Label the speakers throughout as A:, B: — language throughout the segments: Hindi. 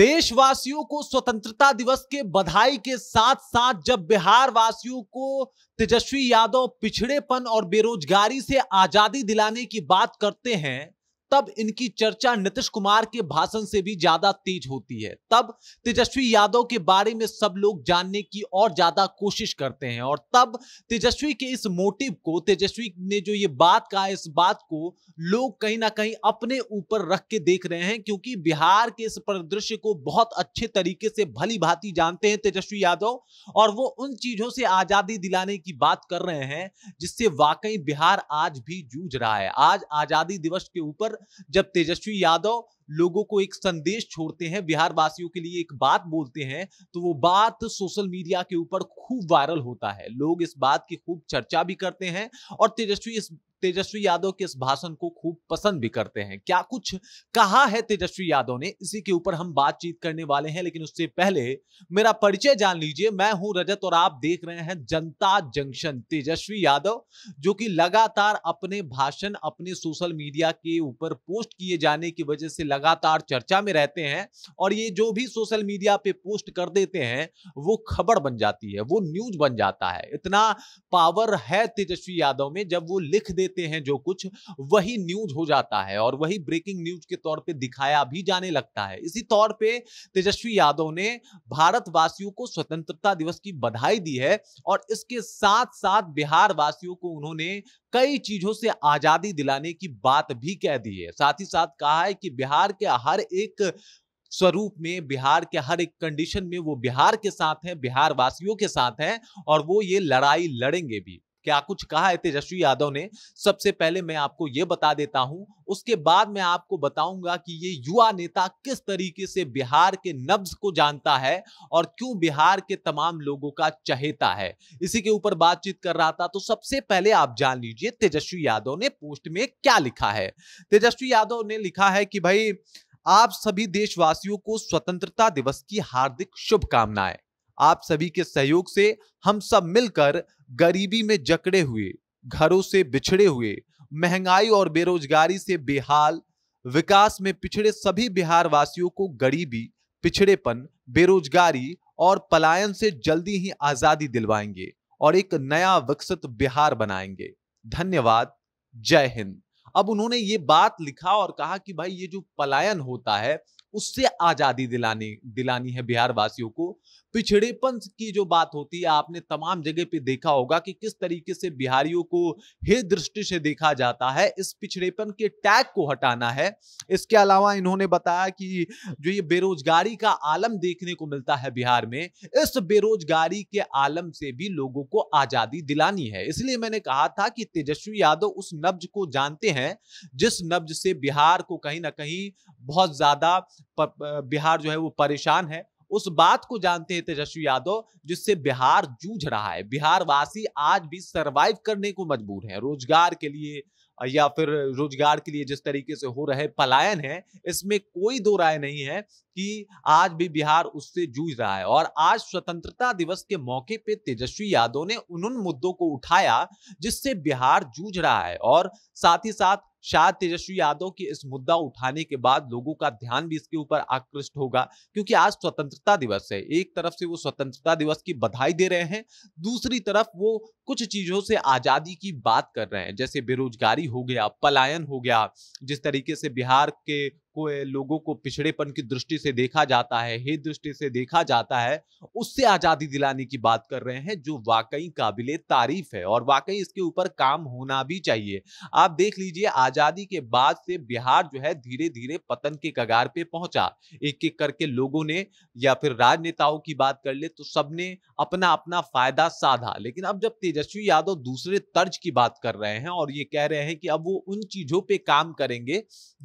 A: देशवासियों को स्वतंत्रता दिवस के बधाई के साथ साथ जब बिहार वासियों को तेजस्वी यादव पिछड़ेपन और बेरोजगारी से आजादी दिलाने की बात करते हैं तब इनकी चर्चा नीतीश कुमार के भाषण से भी ज्यादा तेज होती है तब तेजस्वी यादव के बारे में सब लोग जानने की और ज्यादा कोशिश करते हैं और तब तेजस्वी के इस मोटिव को तेजस्वी ने जो ये बात कहा इस बात को लोग कहीं ना कहीं अपने ऊपर रख के देख रहे हैं क्योंकि बिहार के इस परिदृश्य को बहुत अच्छे तरीके से भली भांति जानते हैं तेजस्वी यादव और वो उन चीजों से आजादी दिलाने की बात कर रहे हैं जिससे वाकई बिहार आज भी जूझ रहा है आज आजादी दिवस के ऊपर जब तेजस्वी यादव लोगों को एक संदेश छोड़ते हैं बिहार वासियों के लिए एक बात बोलते हैं तो वो बात सोशल मीडिया के ऊपर खूब वायरल होता है लोग इस बात की खूब चर्चा भी करते हैं और तेजस्वी इस तेजस्वी यादव के इस भाषण को खूब पसंद भी करते हैं क्या कुछ कहा है तेजस्वी यादव ने इसी के ऊपर हम बातचीत करने वाले हैं लेकिन उससे पहले मेरा परिचय जान लीजिए मैं हूं रजत और आप देख रहे हैं जनता जंक्शन तेजस्वी यादव जो कि लगातार अपने भाषण अपने सोशल मीडिया के ऊपर पोस्ट किए जाने की वजह से लगातार चर्चा में रहते हैं और ये जो भी सोशल मीडिया पे पोस्ट कर देते हैं वो खबर बन जाती है वो न्यूज बन जाता है इतना पावर है तेजस्वी यादव में जब वो लिख देते देते हैं जो कुछ वही न्यूज हो जाता है और वही ब्रेकिंग न्यूज के तौर पे दिखाया भी जाने लगता है इसी तौर पे तेजस्वी यादव ने भारतवासियों को स्वतंत्रता दिवस की बधाई दी है और इसके साथ साथ बिहार वासियों को उन्होंने कई चीजों से आजादी दिलाने की बात भी कह दी है साथ ही साथ कहा है कि बिहार के हर एक स्वरूप में बिहार के हर एक कंडीशन में वो बिहार के साथ हैं बिहार वासियों के साथ हैं और वो ये लड़ाई लड़ेंगे भी क्या कुछ कहा है तेजस्वी यादव ने सबसे पहले मैं आपको ये बता देता हूं उसके बाद मैं आपको बताऊंगा कि ये युवा नेता किस तरीके से बिहार के नब्ज को जानता है और क्यों बिहार के तमाम लोगों का चहेता है इसी के ऊपर बातचीत कर रहा था तो सबसे पहले आप जान लीजिए तेजस्वी यादव ने पोस्ट में क्या लिखा है तेजस्वी यादव ने लिखा है कि भाई आप सभी देशवासियों को स्वतंत्रता दिवस की हार्दिक शुभकामनाएं आप सभी के सहयोग से हम सब मिलकर गरीबी में जकड़े हुए घरों से बिछड़े हुए महंगाई और बेरोजगारी से बेहाल विकास में पिछड़े सभी बिहार वासियों को गरीबी पिछड़ेपन बेरोजगारी और पलायन से जल्दी ही आजादी दिलवाएंगे और एक नया विकसित बिहार बनाएंगे धन्यवाद जय हिंद अब उन्होंने ये बात लिखा और कहा कि भाई ये जो पलायन होता है उससे आजादी दिलाने दिलानी है बिहार वासियों को पिछड़ेपन की जो बात होती है आपने तमाम जगह पे देखा होगा कि किस तरीके से बिहारियों को हे दृष्टि से देखा जाता है इस पिछड़ेपन के टैग को हटाना है इसके अलावा इन्होंने बताया कि जो ये बेरोजगारी का आलम देखने को मिलता है बिहार में इस बेरोजगारी के आलम से भी लोगों को आजादी दिलानी है इसलिए मैंने कहा था कि तेजस्वी यादव उस नब्ज को जानते हैं जिस नब्ज से बिहार को कहीं ना कहीं बहुत ज्यादा बिहार जो है वो परेशान है उस बात को जानते हैं तेजस्वी यादव जिससे बिहार जूझ रहा है बिहार वासी आज भी सरवाइव करने को मजबूर हैं रोजगार के लिए या फिर रोजगार के लिए जिस तरीके से हो रहे पलायन है इसमें कोई दो राय नहीं है कि आज भी बिहार उससे जूझ रहा है और आज स्वतंत्रता दिवस के मौके पे तेजस्वी यादव ने उन मुद्दों को उठाया जिससे बिहार जूझ रहा है और साथ ही साथ शायद तेजस्वी यादव के इस मुद्दा उठाने के बाद लोगों का ध्यान भी इसके ऊपर आकृष्ट होगा क्योंकि आज स्वतंत्रता दिवस है एक तरफ से वो स्वतंत्रता दिवस की बधाई दे रहे हैं दूसरी तरफ वो कुछ चीजों से आजादी की बात कर रहे हैं जैसे बेरोजगारी हो गया पलायन हो गया जिस तरीके से बिहार के को लोगों को पिछड़ेपन की दृष्टि से देखा जाता है हे दृष्टि से देखा जाता है उससे आज़ादी दिलाने की बात कर रहे हैं जो वाकई काबिल तारीफ है और वाकई इसके ऊपर काम होना भी चाहिए आप देख लीजिए आज़ादी के बाद से बिहार जो है धीरे धीरे पतन के कगार पे पहुंचा एक एक करके लोगों ने या फिर राजनेताओं की बात कर ले तो सबने अपना अपना फायदा साधा लेकिन अब जब तेजस्वी यादव दूसरे तर्ज की बात कर रहे हैं और ये कह रहे हैं कि अब वो उन चीज़ों पर काम करेंगे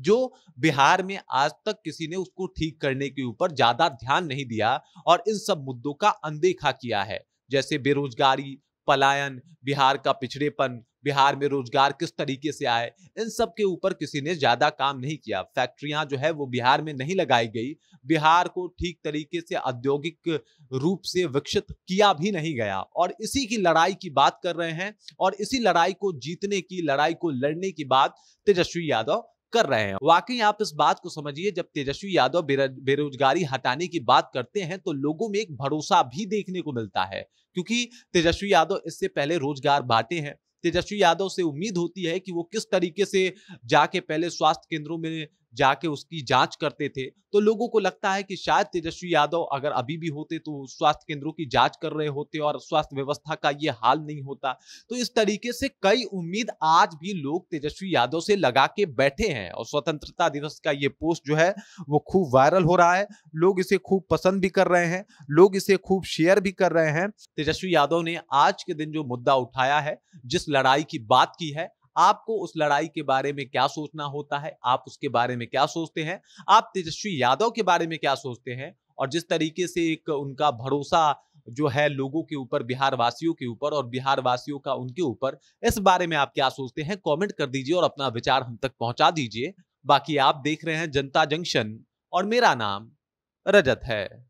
A: जो बिहार बिहार में आज तक किसी ने उसको ठीक करने के ऊपर ज्यादा ध्यान नहीं दिया और इन सब मुद्दों का अनदेखा किया है जैसे बेरोजगारी पलायन बिहार का पिछड़ेपन बिहार में रोजगार किस तरीके से आए इन सब के ऊपर किसी ने ज्यादा काम नहीं किया फैक्ट्रियां जो है वो बिहार में नहीं लगाई गई बिहार को ठीक तरीके से औद्योगिक रूप से विकसित किया भी नहीं गया और इसी की लड़ाई की बात कर रहे हैं और इसी लड़ाई को जीतने की लड़ाई को लड़ने की बात तेजस्वी यादव कर रहे हैं वाकई आप इस बात को समझिए जब तेजस्वी यादव बेरोजगारी हटाने की बात करते हैं तो लोगों में एक भरोसा भी देखने को मिलता है क्योंकि तेजस्वी यादव इससे पहले रोजगार बांटे हैं तेजस्वी यादव से उम्मीद होती है कि वो किस तरीके से जाके पहले स्वास्थ्य केंद्रों में जाके उसकी जांच करते थे तो लोगों को लगता है कि शायद तेजस्वी यादव अगर अभी भी होते तो स्वास्थ्य केंद्रों की जांच कर रहे होते और स्वास्थ्य व्यवस्था का ये हाल नहीं होता तो इस तरीके से कई उम्मीद आज भी लोग तेजस्वी यादव से लगा के बैठे हैं और स्वतंत्रता दिवस का ये पोस्ट जो है वो खूब वायरल हो रहा है लोग इसे खूब पसंद भी कर रहे हैं लोग इसे खूब शेयर भी कर रहे हैं तेजस्वी यादव ने आज के दिन जो मुद्दा उठाया है जिस लड़ाई की बात की है आपको उस लड़ाई के बारे में क्या सोचना होता है आप उसके बारे में क्या सोचते हैं आप तेजस्वी यादव के बारे में क्या सोचते हैं और जिस तरीके से एक उनका भरोसा जो है लोगों के ऊपर बिहार वासियों के ऊपर और बिहार वासियों का उनके ऊपर इस बारे में आप क्या सोचते हैं कमेंट कर दीजिए और अपना विचार हम तक पहुंचा दीजिए बाकी आप देख रहे हैं जनता जंक्शन और मेरा नाम रजत है